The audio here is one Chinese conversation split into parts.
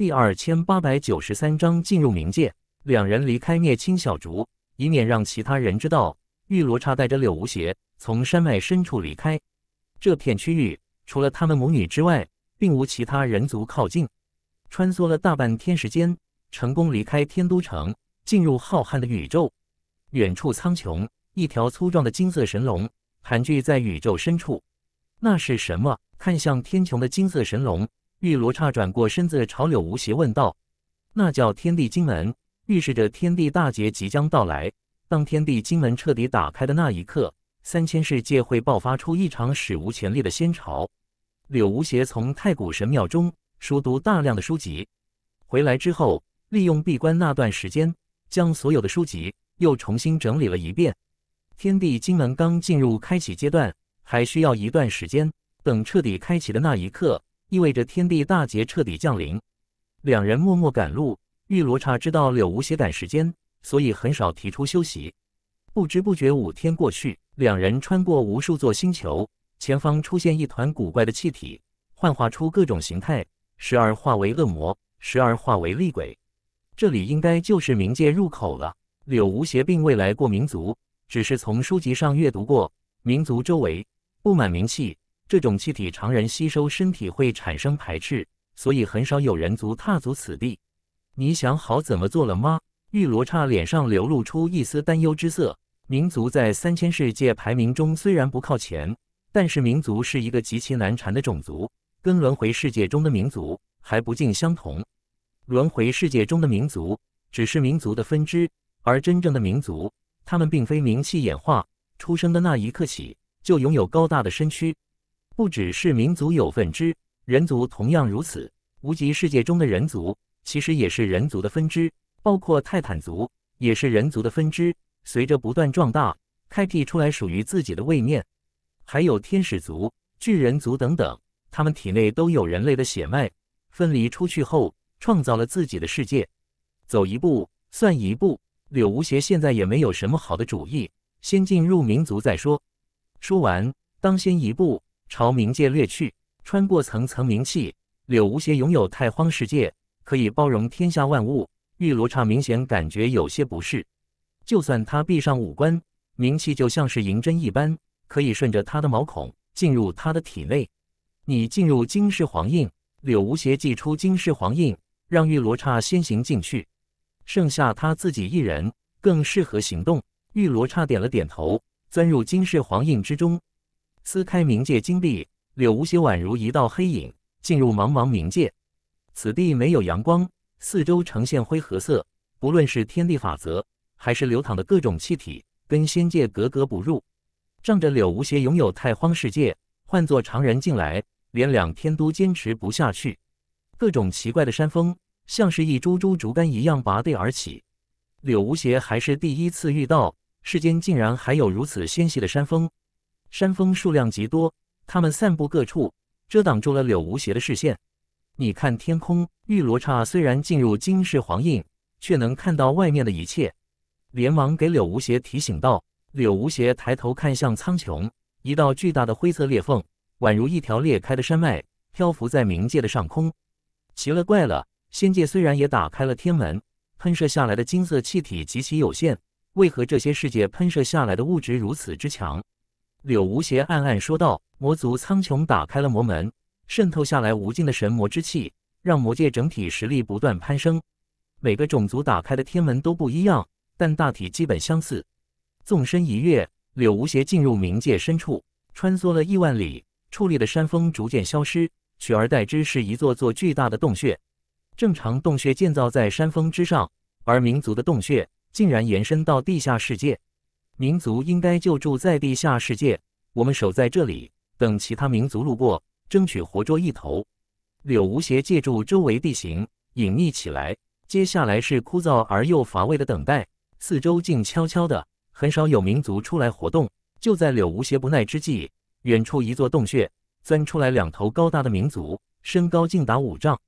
第二千八百九十三章进入冥界。两人离开聂青小竹，以免让其他人知道。玉罗刹带着柳无邪从山脉深处离开。这片区域除了他们母女之外，并无其他人族靠近。穿梭了大半天时间，成功离开天都城，进入浩瀚的宇宙。远处苍穹，一条粗壮的金色神龙盘踞在宇宙深处。那是什么？看向天穹的金色神龙。玉罗刹转过身子，朝柳无邪问道：“那叫天地金门，预示着天地大劫即将到来。当天地金门彻底打开的那一刻，三千世界会爆发出一场史无前例的仙潮。”柳无邪从太古神庙中熟读大量的书籍，回来之后，利用闭关那段时间，将所有的书籍又重新整理了一遍。天地金门刚进入开启阶段，还需要一段时间。等彻底开启的那一刻。意味着天地大劫彻底降临。两人默默赶路，玉罗刹知道柳无邪赶时间，所以很少提出休息。不知不觉五天过去，两人穿过无数座星球，前方出现一团古怪的气体，幻化出各种形态，时而化为恶魔，时而化为厉鬼。这里应该就是冥界入口了。柳无邪并未来过冥族，只是从书籍上阅读过。冥族周围布满冥气。这种气体常人吸收，身体会产生排斥，所以很少有人足踏足此地。你想好怎么做了吗？玉罗刹脸上流露出一丝担忧之色。民族在三千世界排名中虽然不靠前，但是民族是一个极其难缠的种族，跟轮回世界中的民族还不尽相同。轮回世界中的民族只是民族的分支，而真正的民族，他们并非名气演化，出生的那一刻起就拥有高大的身躯。不只是民族有分支，人族同样如此。无极世界中的人族其实也是人族的分支，包括泰坦族也是人族的分支。随着不断壮大，开辟出来属于自己的位面，还有天使族、巨人族等等，他们体内都有人类的血脉，分离出去后创造了自己的世界。走一步算一步，柳无邪现在也没有什么好的主意，先进入民族再说。说完，当先一步。朝冥界掠去，穿过层层冥气。柳无邪拥有太荒世界，可以包容天下万物。玉罗刹明显感觉有些不适，就算他闭上五官，冥气就像是银针一般，可以顺着他的毛孔进入他的体内。你进入金世皇印，柳无邪祭出金世皇印，让玉罗刹先行进去，剩下他自己一人更适合行动。玉罗刹点了点头，钻入金世皇印之中。撕开冥界金壁，柳无邪宛如一道黑影进入茫茫冥界。此地没有阳光，四周呈现灰褐色。不论是天地法则，还是流淌的各种气体，跟仙界格格不入。仗着柳无邪拥有太荒世界，换做常人进来，连两天都坚持不下去。各种奇怪的山峰，像是一株株竹竿一样拔地而起。柳无邪还是第一次遇到，世间竟然还有如此纤细的山峰。山峰数量极多，它们散布各处，遮挡住了柳无邪的视线。你看天空，玉罗刹虽然进入金世皇印，却能看到外面的一切。连忙给柳无邪提醒道。柳无邪抬头看向苍穹，一道巨大的灰色裂缝，宛如一条裂开的山脉，漂浮在冥界的上空。奇了怪了，仙界虽然也打开了天门，喷射下来的金色气体极其有限，为何这些世界喷射下来的物质如此之强？柳无邪暗暗说道：“魔族苍穹打开了魔门，渗透下来无尽的神魔之气，让魔界整体实力不断攀升。每个种族打开的天门都不一样，但大体基本相似。”纵身一跃，柳无邪进入冥界深处，穿梭了亿万里，矗立的山峰逐渐消失，取而代之是一座座巨大的洞穴。正常洞穴建造在山峰之上，而民族的洞穴竟然延伸到地下世界。民族应该就住在地下世界，我们守在这里，等其他民族路过，争取活捉一头。柳无邪借助周围地形隐匿起来。接下来是枯燥而又乏味的等待，四周静悄悄的，很少有民族出来活动。就在柳无邪不耐之际，远处一座洞穴钻出来两头高大的民族，身高竟达五丈，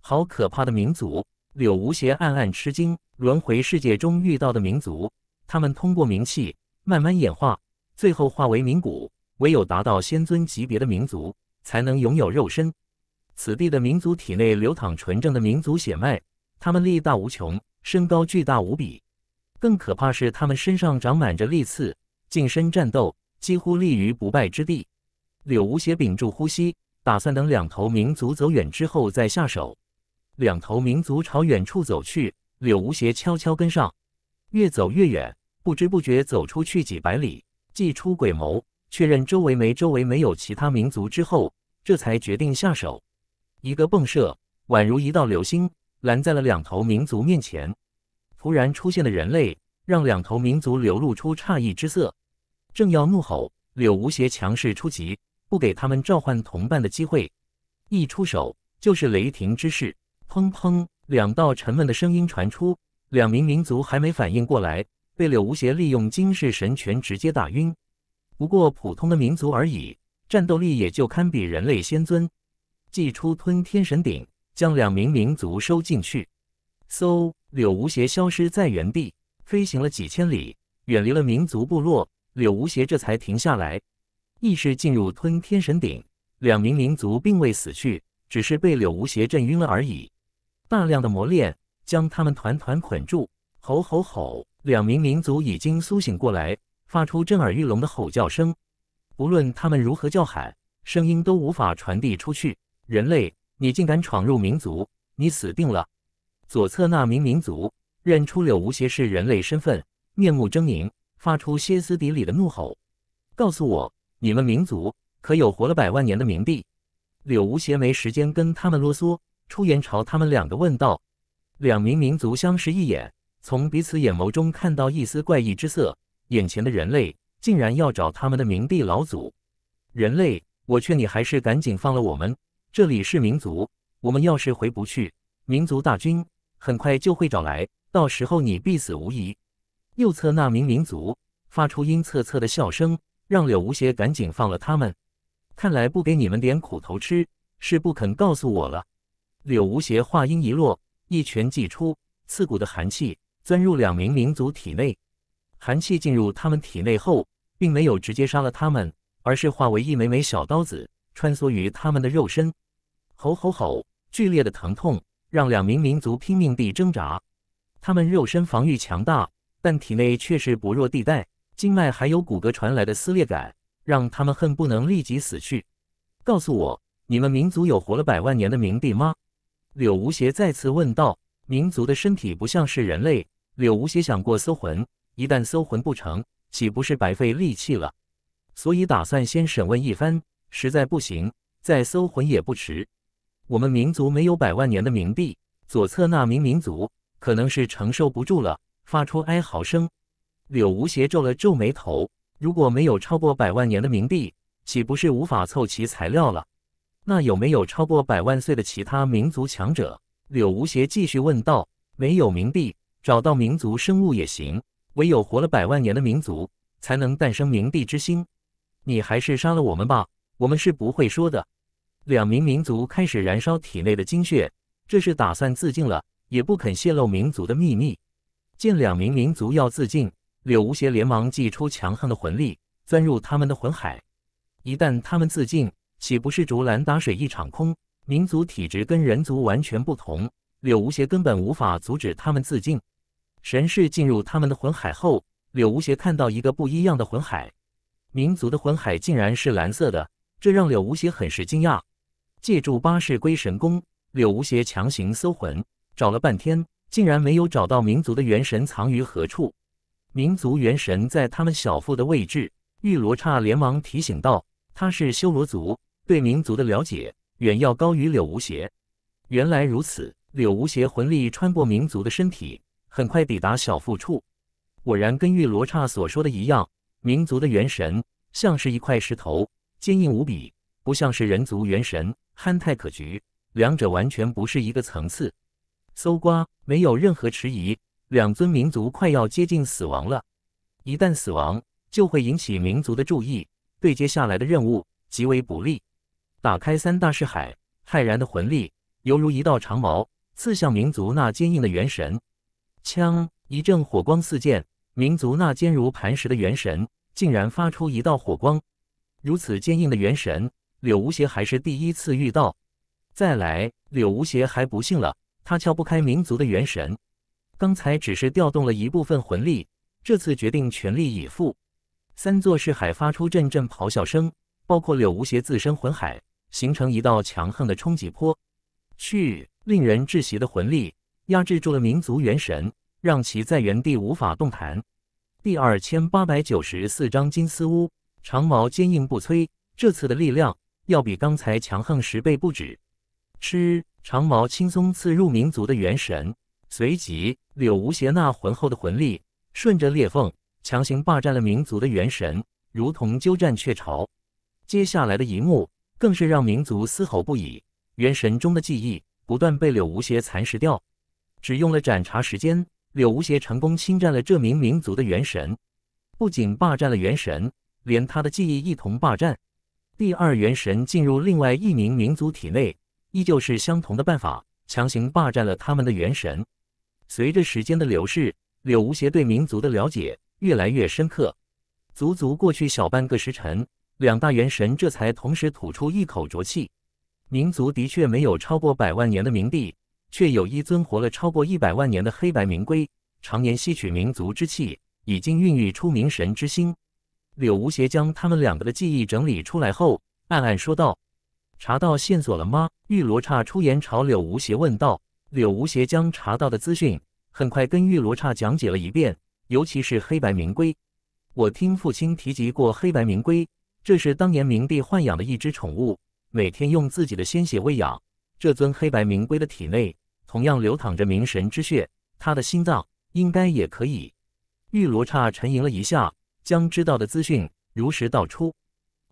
好可怕的民族！柳无邪暗暗吃惊，轮回世界中遇到的民族。他们通过名气慢慢演化，最后化为冥骨。唯有达到仙尊级别的民族，才能拥有肉身。此地的民族体内流淌纯正的民族血脉，他们力大无穷，身高巨大无比。更可怕是，他们身上长满着利刺，近身战斗几乎立于不败之地。柳无邪屏住呼吸，打算等两头民族走远之后再下手。两头民族朝远处走去，柳无邪悄悄跟上，越走越远。不知不觉走出去几百里，祭出鬼眸，确认周围没周围没有其他民族之后，这才决定下手。一个迸射，宛如一道流星，拦在了两头民族面前。突然出现的人类，让两头民族流露出诧异之色，正要怒吼，柳无邪强势出击，不给他们召唤同伴的机会。一出手就是雷霆之势，砰砰，两道沉闷的声音传出，两名民族还没反应过来。被柳无邪利用金氏神拳直接打晕，不过普通的民族而已，战斗力也就堪比人类仙尊。祭出吞天神鼎，将两名民族收进去。嗖！柳无邪消失在原地，飞行了几千里，远离了民族部落。柳无邪这才停下来，意识进入吞天神鼎。两名民族并未死去，只是被柳无邪震晕了而已。大量的魔练将他们团团捆住，吼吼吼！两名民族已经苏醒过来，发出震耳欲聋的吼叫声。无论他们如何叫喊，声音都无法传递出去。人类，你竟敢闯入民族，你死定了！左侧那名民族认出柳无邪是人类身份，面目狰狞，发出歇斯底里的怒吼：“告诉我，你们民族可有活了百万年的冥帝？”柳无邪没时间跟他们啰嗦，出言朝他们两个问道。两名民族相视一眼。从彼此眼眸中看到一丝怪异之色，眼前的人类竟然要找他们的冥帝老祖。人类，我劝你还是赶紧放了我们。这里是民族，我们要是回不去，民族大军很快就会找来，到时候你必死无疑。右侧那名民族发出阴恻恻的笑声，让柳无邪赶紧放了他们。看来不给你们点苦头吃，是不肯告诉我了。柳无邪话音一落，一拳击出，刺骨的寒气。钻入两名民族体内，寒气进入他们体内后，并没有直接杀了他们，而是化为一枚枚小刀子，穿梭于他们的肉身。吼吼吼！剧烈的疼痛让两名民族拼命地挣扎。他们肉身防御强大，但体内却是薄弱地带，经脉还有骨骼传来的撕裂感，让他们恨不能立即死去。告诉我，你们民族有活了百万年的冥帝吗？柳无邪再次问道。民族的身体不像是人类。柳无邪想过搜魂，一旦搜魂不成，岂不是白费力气了？所以打算先审问一番，实在不行再搜魂也不迟。我们民族没有百万年的冥币，左侧那名民族可能是承受不住了，发出哀嚎声。柳无邪皱了皱眉头，如果没有超过百万年的冥币，岂不是无法凑齐材料了？那有没有超过百万岁的其他民族强者？柳无邪继续问道：“没有冥币。”找到民族生物也行，唯有活了百万年的民族才能诞生冥帝之心。你还是杀了我们吧，我们是不会说的。两名民族开始燃烧体内的精血，这是打算自尽了，也不肯泄露民族的秘密。见两名民族要自尽，柳无邪连忙祭出强悍的魂力，钻入他们的魂海。一旦他们自尽，岂不是竹篮打水一场空？民族体质跟人族完全不同，柳无邪根本无法阻止他们自尽。神士进入他们的魂海后，柳无邪看到一个不一样的魂海，民族的魂海竟然是蓝色的，这让柳无邪很是惊讶。借助八世归神功，柳无邪强行搜魂，找了半天，竟然没有找到民族的元神藏于何处。民族元神在他们小腹的位置，玉罗刹连忙提醒道：“他是修罗族，对民族的了解远要高于柳无邪。”原来如此，柳无邪魂力穿过民族的身体。很快抵达小腹处，果然跟玉罗刹所说的一样，民族的元神像是一块石头，坚硬无比，不像是人族元神憨态可掬，两者完全不是一个层次。搜刮没有任何迟疑，两尊民族快要接近死亡了，一旦死亡就会引起民族的注意，对接下来的任务极为不利。打开三大是海，骇然的魂力犹如一道长矛，刺向民族那坚硬的元神。枪一阵火光四溅，民族那坚如磐石的元神竟然发出一道火光。如此坚硬的元神，柳无邪还是第一次遇到。再来，柳无邪还不信了，他敲不开民族的元神。刚才只是调动了一部分魂力，这次决定全力以赴。三座世海发出阵阵咆哮声，包括柳无邪自身魂海，形成一道强横的冲击波。去，令人窒息的魂力！压制住了民族元神，让其在原地无法动弹。第二千八百九十四章金丝屋长矛坚硬不摧，这次的力量要比刚才强横十倍不止。哧！长矛轻松刺入民族的元神，随即柳无邪那浑厚的魂力顺着裂缝强行霸占了民族的元神，如同鸠占鹊巢。接下来的一幕更是让民族嘶吼不已，元神中的记忆不断被柳无邪蚕食掉。只用了盏茶时间，柳无邪成功侵占了这名民族的元神，不仅霸占了元神，连他的记忆一同霸占。第二元神进入另外一名民族体内，依旧是相同的办法，强行霸占了他们的元神。随着时间的流逝，柳无邪对民族的了解越来越深刻。足足过去小半个时辰，两大元神这才同时吐出一口浊气。民族的确没有超过百万年的冥地，却有一尊活了超过一百万年的黑白冥龟，常年吸取民族之气，已经孕育出冥神之心。柳无邪将他们两个的记忆整理出来后，暗暗说道：“查到线索了吗？”玉罗刹出言朝柳无邪问道。柳无邪将查到的资讯很快跟玉罗刹讲解了一遍，尤其是黑白冥龟。我听父亲提及过，黑白冥龟这是当年冥帝豢养的一只宠物，每天用自己的鲜血喂养。这尊黑白冥龟的体内。同样流淌着冥神之血，他的心脏应该也可以。玉罗刹沉吟了一下，将知道的资讯如实道出。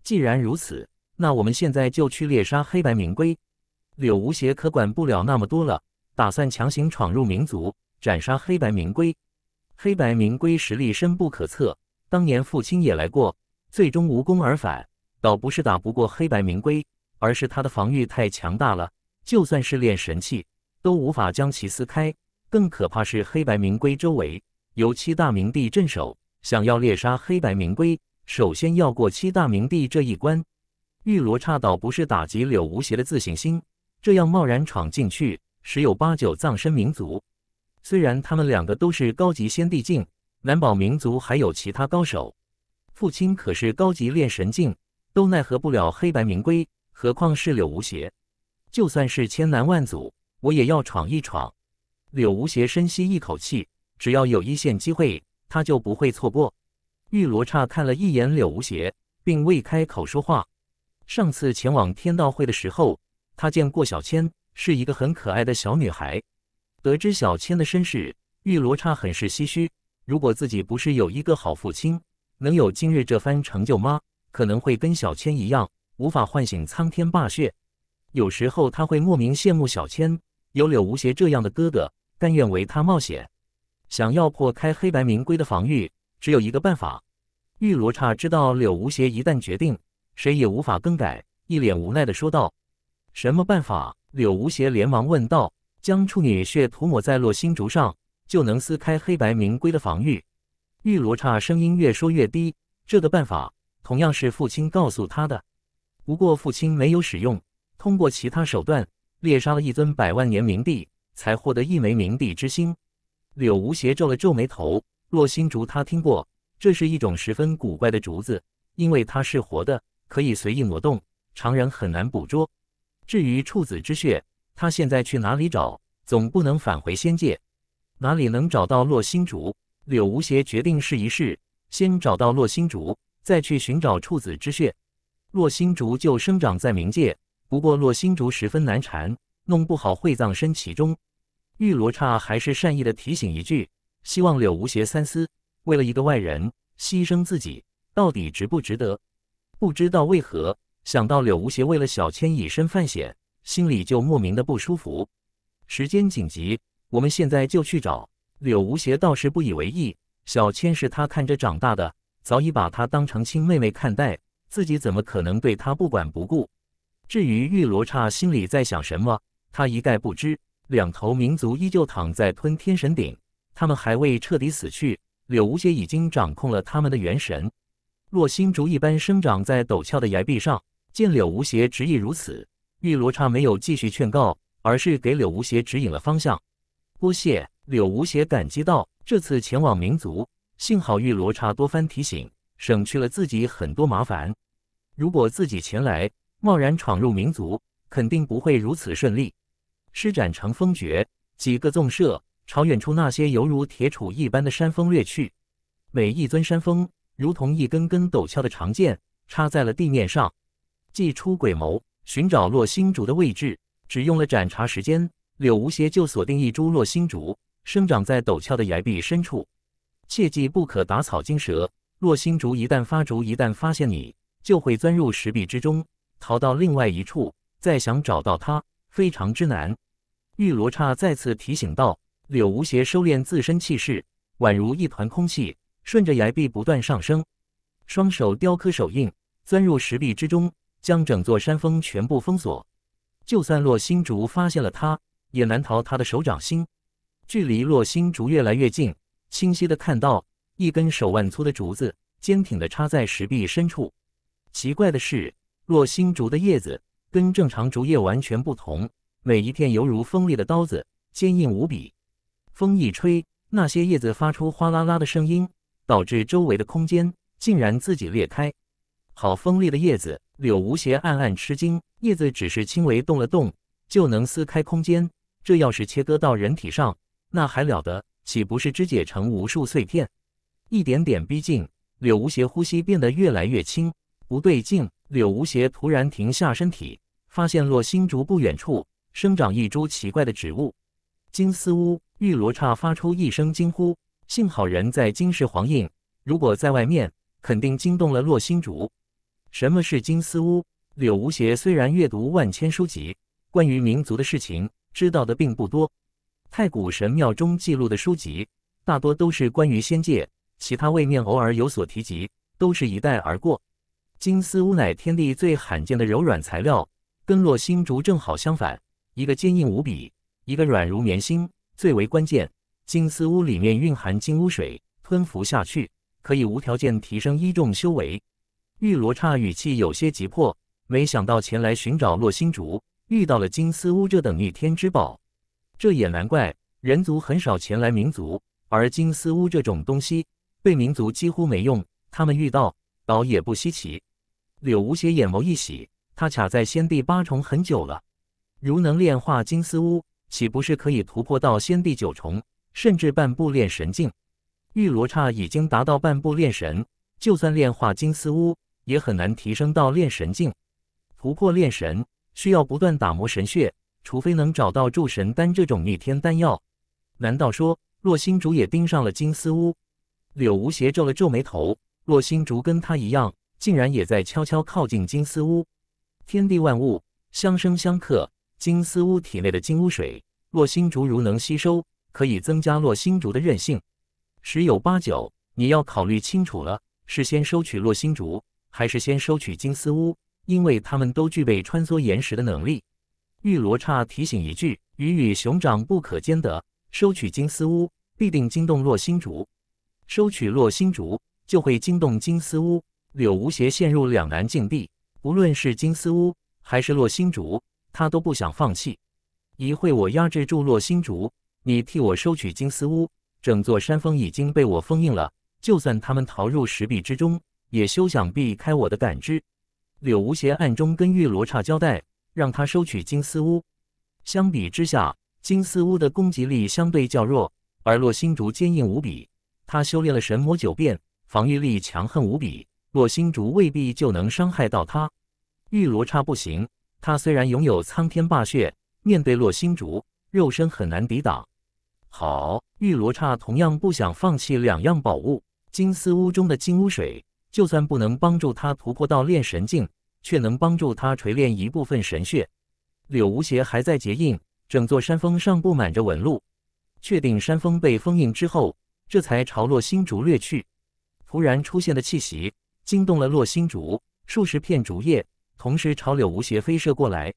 既然如此，那我们现在就去猎杀黑白冥龟。柳无邪可管不了那么多了，打算强行闯入冥族，斩杀黑白冥龟。黑白冥龟实力深不可测，当年父亲也来过，最终无功而返。倒不是打不过黑白冥龟，而是他的防御太强大了，就算是练神器。都无法将其撕开。更可怕是，黑白明龟周围有七大明帝镇守。想要猎杀黑白明龟，首先要过七大明帝这一关。玉罗刹倒不是打击柳无邪的自信心，这样贸然闯进去，十有八九葬身冥族。虽然他们两个都是高级仙帝境，难保冥族还有其他高手。父亲可是高级炼神境，都奈何不了黑白明龟，何况是柳无邪？就算是千难万阻。我也要闯一闯。柳无邪深吸一口气，只要有一线机会，他就不会错过。玉罗刹看了一眼柳无邪，并未开口说话。上次前往天道会的时候，他见过小千，是一个很可爱的小女孩。得知小千的身世，玉罗刹很是唏嘘。如果自己不是有一个好父亲，能有今日这番成就吗？可能会跟小千一样，无法唤醒苍天霸血。有时候他会莫名羡慕小千。有柳无邪这样的哥哥，但愿为他冒险。想要破开黑白明龟的防御，只有一个办法。玉罗刹知道柳无邪一旦决定，谁也无法更改，一脸无奈的说道：“什么办法？”柳无邪连忙问道：“将处女血涂抹在落星竹上，就能撕开黑白明龟的防御。”玉罗刹声音越说越低：“这个办法同样是父亲告诉他的，不过父亲没有使用，通过其他手段。”猎杀了一尊百万年冥帝，才获得一枚冥帝之心。柳无邪皱了皱眉头。落心竹，他听过，这是一种十分古怪的竹子，因为它是活的，可以随意挪动，常人很难捕捉。至于处子之血，他现在去哪里找？总不能返回仙界，哪里能找到落星竹？柳无邪决定试一试，先找到落星竹，再去寻找处子之血。落星竹就生长在冥界。不过洛星竹十分难缠，弄不好会葬身其中。玉罗刹还是善意的提醒一句，希望柳无邪三思。为了一个外人牺牲自己，到底值不值得？不知道为何想到柳无邪为了小千以身犯险，心里就莫名的不舒服。时间紧急，我们现在就去找柳无邪。倒是不以为意，小千是他看着长大的，早已把他当成亲妹妹看待，自己怎么可能对他不管不顾？至于玉罗刹心里在想什么，他一概不知。两头民族依旧躺在吞天神鼎，他们还未彻底死去。柳无邪已经掌控了他们的元神。若心竹一般生长在陡峭的崖壁上，见柳无邪执意如此，玉罗刹没有继续劝告，而是给柳无邪指引了方向。多谢柳无邪，感激道：“这次前往民族，幸好玉罗刹多番提醒，省去了自己很多麻烦。如果自己前来……”贸然闯入民族，肯定不会如此顺利。施展成风诀，几个纵射，朝远处那些犹如铁杵一般的山峰掠去。每一尊山峰，如同一根根陡峭的长剑，插在了地面上。祭出鬼眸，寻找落星竹的位置，只用了盏茶时间，柳无邪就锁定一株落星竹，生长在陡峭的崖壁深处。切记不可打草惊蛇，落星竹一旦发竹，一旦发现你，就会钻入石壁之中。逃到另外一处，再想找到他非常之难。玉罗刹再次提醒道：“柳无邪，收敛自身气势，宛如一团空气，顺着崖壁不断上升。双手雕刻手印，钻入石壁之中，将整座山峰全部封锁。就算洛心竹发现了他，也难逃他的手掌心。距离洛心竹越来越近，清晰的看到一根手腕粗的竹子，坚挺的插在石壁深处。奇怪的是。”若新竹的叶子跟正常竹叶完全不同，每一片犹如锋利的刀子，坚硬无比。风一吹，那些叶子发出哗啦啦的声音，导致周围的空间竟然自己裂开。好锋利的叶子！柳无邪暗暗吃惊，叶子只是轻微动了动，就能撕开空间。这要是切割到人体上，那还了得？岂不是肢解成无数碎片？一点点逼近，柳无邪呼吸变得越来越轻。不对劲。柳无邪突然停下身体，发现落星竹不远处生长一株奇怪的植物。金丝屋玉罗刹发出一声惊呼，幸好人在金石黄印，如果在外面，肯定惊动了落星竹。什么是金丝屋？柳无邪虽然阅读万千书籍，关于民族的事情知道的并不多。太古神庙中记录的书籍大多都是关于仙界，其他位面偶尔有所提及，都是一带而过。金丝乌乃天地最罕见的柔软材料，跟落星竹正好相反，一个坚硬无比，一个软如棉心。最为关键，金丝乌里面蕴含金乌水，吞服下去可以无条件提升一重修为。玉罗刹语气有些急迫，没想到前来寻找落星竹，遇到了金丝乌这等逆天之宝。这也难怪，人族很少前来冥族，而金丝乌这种东西对冥族几乎没用，他们遇到倒也不稀奇。柳无邪眼眸一喜，他卡在先帝八重很久了，如能炼化金丝乌，岂不是可以突破到先帝九重，甚至半步炼神境？玉罗刹已经达到半步炼神，就算炼化金丝乌，也很难提升到炼神境。突破炼神需要不断打磨神血，除非能找到助神丹这种逆天丹药。难道说洛星竹也盯上了金丝乌？柳无邪皱了皱眉头，洛星竹跟他一样。竟然也在悄悄靠近金丝屋。天地万物相生相克，金丝屋体内的金乌水，洛星竹如能吸收，可以增加洛星竹的韧性。十有八九，你要考虑清楚了，是先收取洛星竹，还是先收取金丝屋？因为它们都具备穿梭岩石的能力。玉罗刹提醒一句：鱼与熊掌不可兼得。收取金丝屋，必定惊动洛星竹；收取洛星竹，就会惊动金丝屋。柳无邪陷入两难境地，无论是金丝屋还是落星竹，他都不想放弃。一会我压制住落星竹，你替我收取金丝屋。整座山峰已经被我封印了，就算他们逃入石壁之中，也休想避开我的感知。柳无邪暗中跟玉罗刹交代，让他收取金丝屋。相比之下，金丝屋的攻击力相对较弱，而落星竹坚硬无比，他修炼了神魔九变，防御力强横无比。落星竹未必就能伤害到他，玉罗刹不行。他虽然拥有苍天霸血，面对落星竹，肉身很难抵挡。好，玉罗刹同样不想放弃两样宝物。金丝屋中的金乌水，就算不能帮助他突破到炼神境，却能帮助他锤炼一部分神血。柳无邪还在结印，整座山峰上布满着纹路。确定山峰被封印之后，这才朝落星竹掠去。突然出现的气息。惊动了洛星竹，数十片竹叶同时朝柳无邪飞射过来。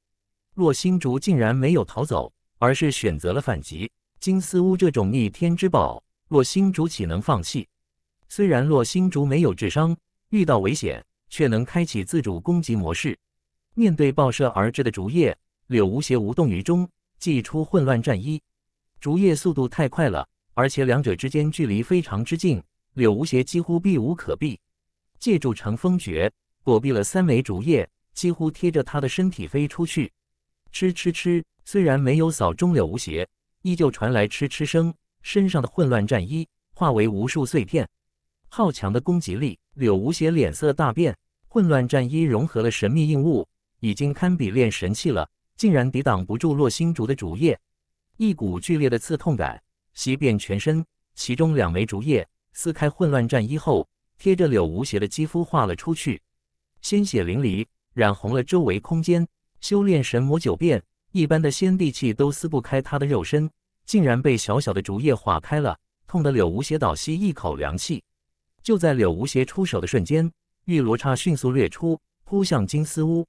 洛星竹竟然没有逃走，而是选择了反击。金丝乌这种逆天之宝，洛星竹岂能放弃？虽然洛星竹没有智商，遇到危险却能开启自主攻击模式。面对暴射而至的竹叶，柳无邪无动于衷，祭出混乱战衣。竹叶速度太快了，而且两者之间距离非常之近，柳无邪几乎避无可避。借助乘风诀，躲避了三枚竹叶，几乎贴着他的身体飞出去。吃吃吃！虽然没有扫中柳无邪，依旧传来吃吃声。身上的混乱战衣化为无数碎片。好强的攻击力！柳无邪脸色大变，混乱战衣融合了神秘硬物，已经堪比炼神器了，竟然抵挡不住落星竹的竹叶。一股剧烈的刺痛感袭遍全身，其中两枚竹叶撕开混乱战衣后。贴着柳无邪的肌肤画了出去，鲜血淋漓，染红了周围空间。修炼神魔九变一般的仙帝气都撕不开他的肉身，竟然被小小的竹叶划开了，痛得柳无邪倒吸一口凉气。就在柳无邪出手的瞬间，玉罗刹迅速掠出，扑向金丝屋。